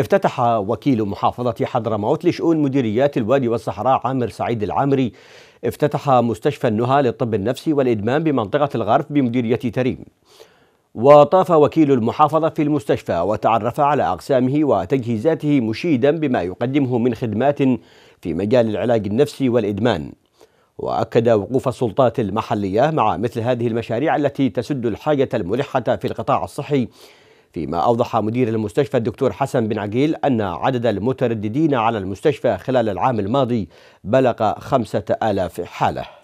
افتتح وكيل محافظة حضرموت لشؤون مديريات الوادي والصحراء عامر سعيد العامري افتتح مستشفى النهى للطب النفسي والإدمان بمنطقة الغرف بمديرية تريم وطاف وكيل المحافظة في المستشفى وتعرف على أقسامه وتجهيزاته مشيدا بما يقدمه من خدمات في مجال العلاج النفسي والإدمان وأكد وقوف السلطات المحلية مع مثل هذه المشاريع التي تسد الحاجة الملحة في القطاع الصحي فيما أوضح مدير المستشفى الدكتور حسن بن عقيل أن عدد المترددين على المستشفى خلال العام الماضي بلغ خمسة آلاف حالة